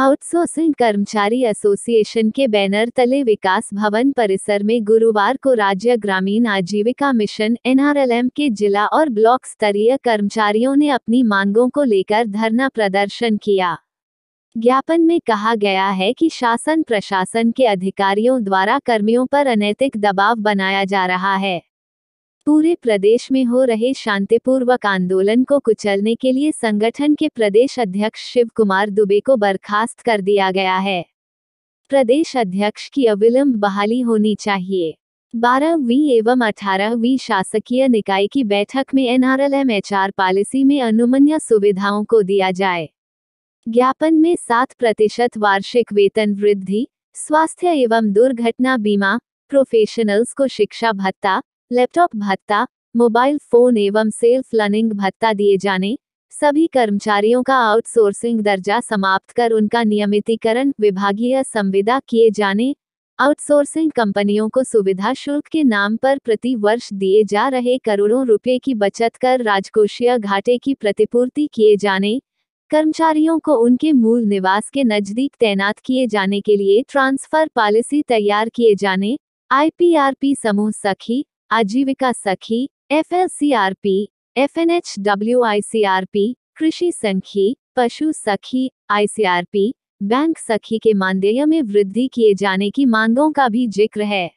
outsourcing कर्मचारी association के banner तले विकास भवन परिसर में गुरुवार को राज्य ग्रामीण आजीविका मिशन एनआरएलएम के जिला और ब्लॉक स्तरीय कर्मचारियों ने अपनी मांगों को लेकर धरना प्रदर्शन किया ज्ञापन में कहा गया है कि शासन प्रशासन के अधिकारियों द्वारा कर्मियों पर अनैतिक दबाव बनाया जा रहा है पूरे प्रदेश में हो रहे शांतिपूर्वक आंदोलन को कुचलने के लिए संगठन के प्रदेश अध्यक्ष शिव कुमार दुबे को बर्खास्त कर दिया गया है प्रदेश अध्यक्ष की अविलंब बहाली होनी चाहिए बारहवीं एवं अठारहवीं शासकीय निकाय की बैठक में एनआरएलएम एचआर पॉलिसी में अनुमन्य सुविधाओं को दिया जाए ज्ञापन में सात प्रतिशत वार्षिक वेतन वृद्धि स्वास्थ्य एवं दुर्घटना बीमा प्रोफेशनल्स को शिक्षा भत्ता लैपटॉप भत्ता मोबाइल फोन एवं सेल्फ लर्निंग भत्ता दिए जाने सभी कर्मचारियों का आउटसोर्सिंग दर्जा समाप्त कर उनका नियमितीकरण विभागीय संविदा किए जाने आउटसोर्सिंग कंपनियों को सुविधा शुल्क के नाम पर प्रति वर्ष दिए जा रहे करोड़ों रुपए की बचत कर राजकोषीय घाटे की प्रतिपूर्ति किए जाने कर्मचारियों को उनके मूल निवास के नजदीक तैनात किए जाने के लिए ट्रांसफर पॉलिसी तैयार किए जाने आईपीआरपी समूह सखी आजीविका सखी F L C R P F N H W I C R P कृषि संखी पशु सखी I C R P bank सखी के मानदेय में वृद्धि किए जाने की मांगों का भी जिक्र है